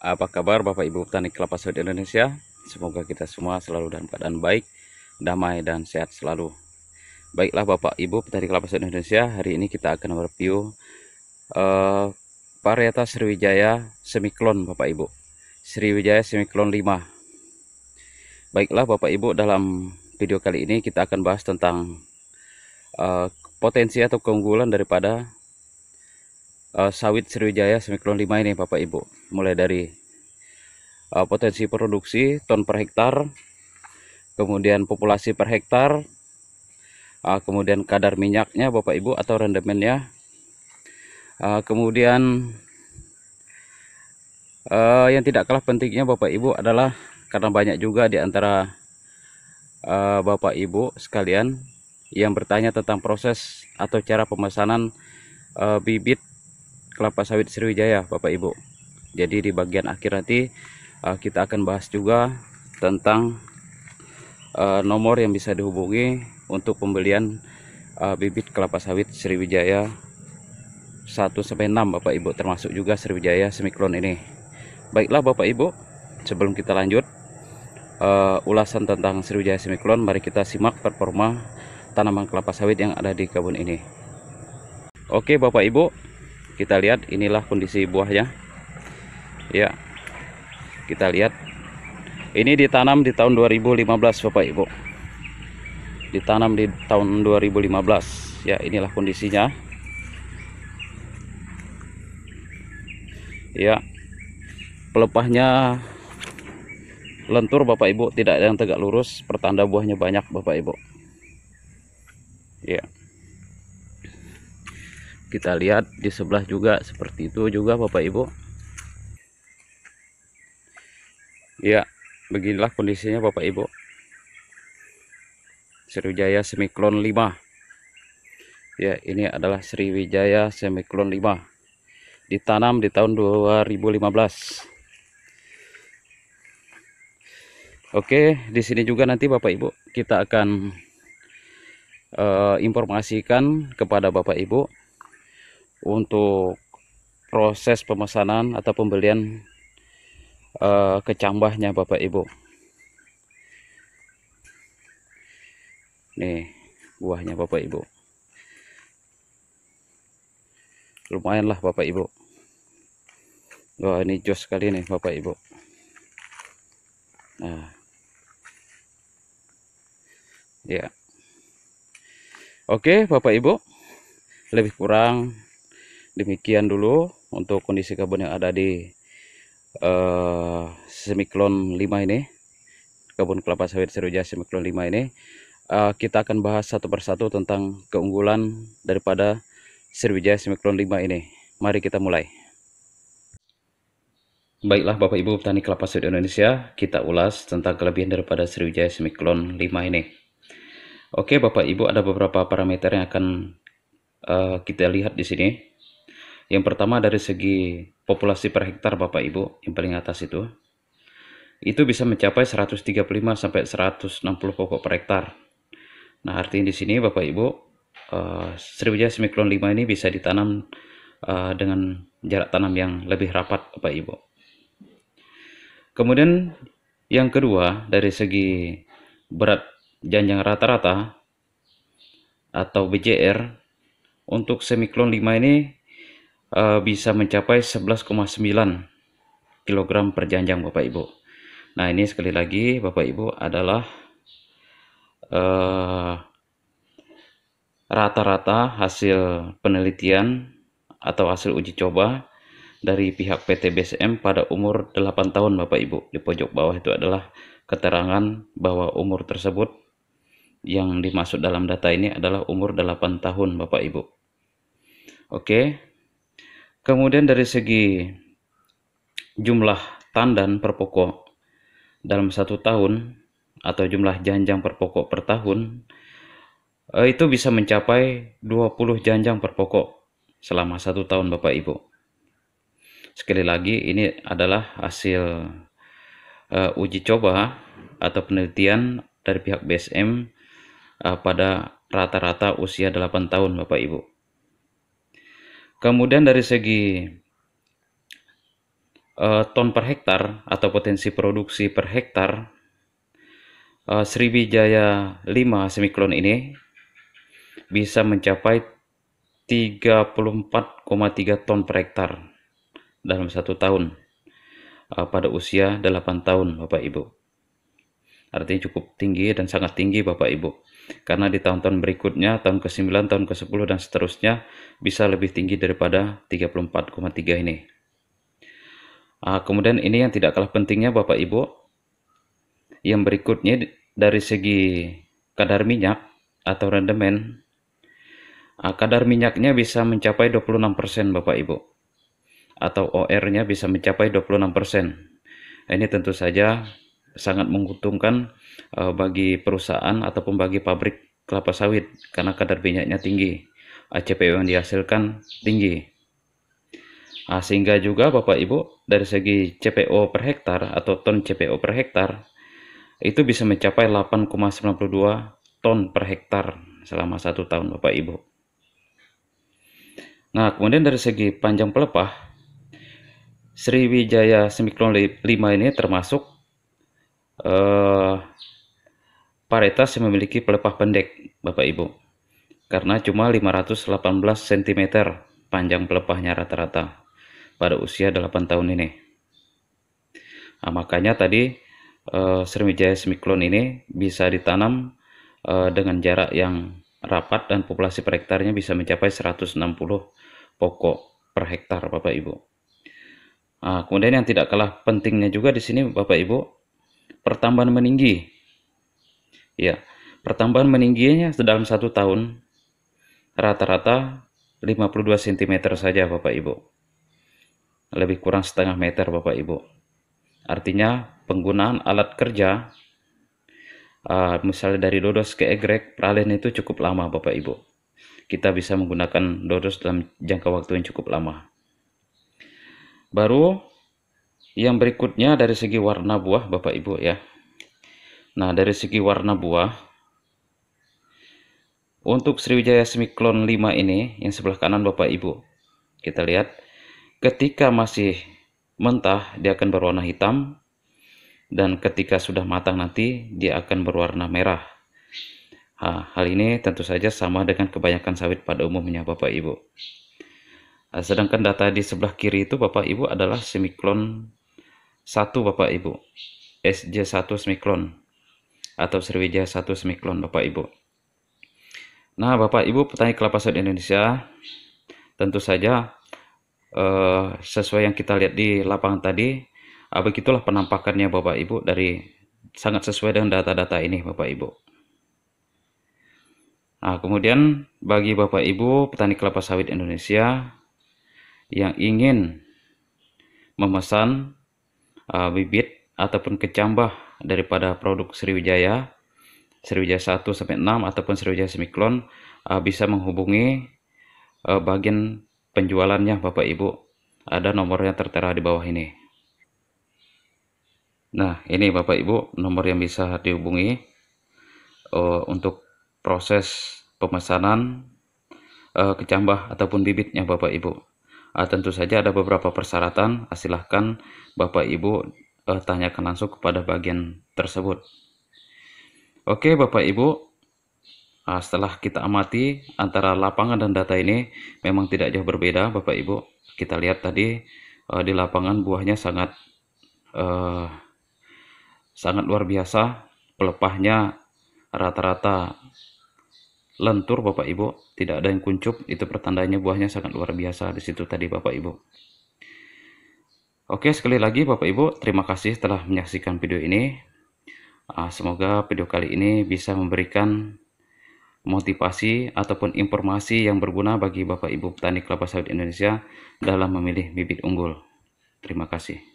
Apa kabar Bapak Ibu petani kelapa sawit Indonesia? Semoga kita semua selalu dalam keadaan baik, damai dan sehat selalu. Baiklah Bapak Ibu petani kelapa sawit Indonesia, hari ini kita akan mereview uh, eh, varietas Sriwijaya semiklon Bapak Ibu. Sriwijaya semiklon 5. Baiklah Bapak Ibu, dalam video kali ini kita akan bahas tentang uh, potensi atau keunggulan daripada uh, sawit Sriwijaya semiklon 5 ini Bapak Ibu mulai dari uh, potensi produksi ton per hektar kemudian populasi per hektar uh, kemudian kadar minyaknya Bapak Ibu atau rendemennya uh, kemudian uh, yang tidak kalah pentingnya Bapak Ibu adalah karena banyak juga di antara uh, Bapak Ibu sekalian yang bertanya tentang proses atau cara pemesanan uh, bibit kelapa sawit Sriwijaya Bapak Ibu jadi di bagian akhir nanti uh, kita akan bahas juga tentang uh, nomor yang bisa dihubungi untuk pembelian uh, bibit kelapa sawit Sriwijaya 1-6 Bapak Ibu termasuk juga Sriwijaya Semiklon ini baiklah Bapak Ibu sebelum kita lanjut uh, ulasan tentang Sriwijaya Semiklon mari kita simak performa tanaman kelapa sawit yang ada di kebun ini Oke Bapak Ibu kita lihat inilah kondisi buahnya ya kita lihat ini ditanam di tahun 2015 Bapak Ibu ditanam di tahun 2015 ya inilah kondisinya ya pelepahnya lentur Bapak Ibu tidak ada yang tegak lurus pertanda buahnya banyak Bapak Ibu ya yeah kita lihat di sebelah juga seperti itu juga Bapak Ibu ya beginilah kondisinya Bapak Ibu Sriwijaya Semiklon 5 ya ini adalah Sriwijaya Semiklon 5 ditanam di tahun 2015 Oke, di sini juga nanti Bapak Ibu kita akan uh, informasikan kepada Bapak Ibu untuk proses pemesanan atau pembelian uh, kecambahnya Bapak Ibu nih buahnya Bapak Ibu lumayan lah Bapak Ibu wah ini jos sekali nih Bapak Ibu nah ya oke Bapak Ibu lebih kurang demikian dulu untuk kondisi kebun yang ada di uh, semiklon 5 ini kebun kelapa sawit seruja semiklon 5 ini uh, kita akan bahas satu persatu tentang keunggulan daripada seruja Semiklon 5 ini. Mari kita mulai. Baiklah Bapak Ibu petani kelapa sawit Indonesia, kita ulas tentang kelebihan daripada Sriwijaya Semiklon 5 ini. Oke Bapak Ibu, ada beberapa parameter yang akan uh, kita lihat di sini. Yang pertama dari segi populasi per hektar Bapak Ibu yang paling atas itu itu bisa mencapai 135 sampai 160 pokok per hektar. Nah, artinya di sini Bapak Ibu uh, Sriwijaya Semiklon 5 ini bisa ditanam uh, dengan jarak tanam yang lebih rapat Bapak Ibu. Kemudian yang kedua dari segi berat janjang rata-rata atau BJR untuk semiklon 5 ini Eh, bisa mencapai 11,9 kg per janjang Bapak Ibu. Nah ini sekali lagi Bapak Ibu adalah eh, rata-rata uh, hasil penelitian atau hasil uji coba dari pihak PT BSM pada umur 8 tahun Bapak Ibu. Di pojok bawah itu adalah keterangan bahwa umur tersebut yang dimaksud dalam data ini adalah umur 8 tahun Bapak Ibu. Oke, Kemudian dari segi jumlah tandan per pokok dalam satu tahun atau jumlah janjang per pokok per tahun eh, itu bisa mencapai 20 janjang per pokok selama satu tahun Bapak Ibu. Sekali lagi ini adalah hasil uh, uji coba atau penelitian dari pihak BSM uh, eh, pada rata-rata usia 8 tahun Bapak Ibu. Kemudian dari segi uh, ton per hektar atau potensi produksi per hektar uh, Sriwijaya 5 semiklon ini bisa mencapai 34,3 ton per hektar dalam satu tahun uh, pada usia 8 tahun Bapak Ibu. Artinya cukup tinggi dan sangat tinggi Bapak Ibu. Karena di tahun-tahun berikutnya, tahun ke-9, tahun ke-10, dan seterusnya bisa lebih tinggi daripada 34,3 ini. Uh, kemudian ini yang tidak kalah pentingnya Bapak Ibu, yang berikutnya dari segi kadar minyak atau rendemen, uh, kadar minyaknya bisa mencapai 26% Bapak Ibu, atau OR-nya bisa mencapai 26%. Ini tentu saja sangat menguntungkan uh, bagi perusahaan ataupun bagi pabrik kelapa sawit karena kadar minyaknya tinggi, ACPU yang dihasilkan tinggi. Nah, sehingga juga Bapak Ibu dari segi CPO per hektar atau ton CPO per hektar itu bisa mencapai 8,92 ton per hektar selama satu tahun Bapak Ibu. Nah kemudian dari segi panjang pelepah Sriwijaya Semiklon 5 ini termasuk uh, paritas yang memiliki pelepah pendek, Bapak Ibu. Karena cuma 518 cm panjang pelepahnya rata-rata pada usia 8 tahun ini. Nah, makanya tadi uh, Sriwijaya semiklon ini bisa ditanam uh, dengan jarak yang rapat dan populasi per hektarnya bisa mencapai 160 pokok per hektar Bapak Ibu. Nah, kemudian yang tidak kalah pentingnya juga di sini Bapak Ibu pertambahan meninggi. Ya, pertambahan meningginya dalam satu tahun rata-rata 52 cm saja Bapak Ibu. Lebih kurang setengah meter Bapak Ibu. Artinya penggunaan alat kerja uh, misalnya dari dodos ke egrek peralihan itu cukup lama Bapak Ibu. Kita bisa menggunakan dodos dalam jangka waktu yang cukup lama. Baru yang berikutnya dari segi warna buah Bapak Ibu ya. Nah dari segi warna buah. Untuk Sriwijaya Semiklon 5 ini yang sebelah kanan Bapak Ibu. Kita lihat ketika masih mentah dia akan berwarna hitam. Dan ketika sudah matang nanti dia akan berwarna merah. Nah, hal ini tentu saja sama dengan kebanyakan sawit pada umumnya Bapak Ibu. Sedangkan data di sebelah kiri itu Bapak Ibu adalah semiklon satu Bapak Ibu. SJ1 semiklon atau Sriwijaya 1 semiklon Bapak Ibu. Nah, Bapak Ibu petani kelapa sawit Indonesia tentu saja eh, sesuai yang kita lihat di lapangan tadi, ah, begitulah penampakannya Bapak Ibu dari sangat sesuai dengan data-data ini Bapak Ibu. Nah, kemudian bagi Bapak Ibu petani kelapa sawit Indonesia yang ingin memesan uh, bibit ataupun kecambah daripada produk Sriwijaya Sriwijaya 1 sampai 6 ataupun Sriwijaya Semiklon uh, bisa menghubungi uh, bagian penjualannya Bapak Ibu ada nomor yang tertera di bawah ini nah ini Bapak Ibu nomor yang bisa dihubungi uh, untuk proses pemesanan uh, kecambah ataupun bibitnya Bapak Ibu uh, tentu saja ada beberapa persyaratan. Ah, silahkan Bapak Ibu uh, tanyakan langsung kepada bagian tersebut. Oke Bapak Ibu, uh, setelah kita amati antara lapangan dan data ini memang tidak jauh berbeda Bapak Ibu. Kita lihat tadi uh, di lapangan buahnya sangat uh, sangat luar biasa, pelepahnya rata-rata lentur Bapak Ibu, tidak ada yang kuncup, itu pertandanya buahnya sangat luar biasa di situ tadi Bapak Ibu. Oke, sekali lagi Bapak Ibu, terima kasih telah menyaksikan video ini. Ah, semoga video kali ini bisa memberikan motivasi ataupun informasi yang berguna bagi Bapak Ibu petani kelapa sawit Indonesia dalam memilih bibit unggul. Terima kasih.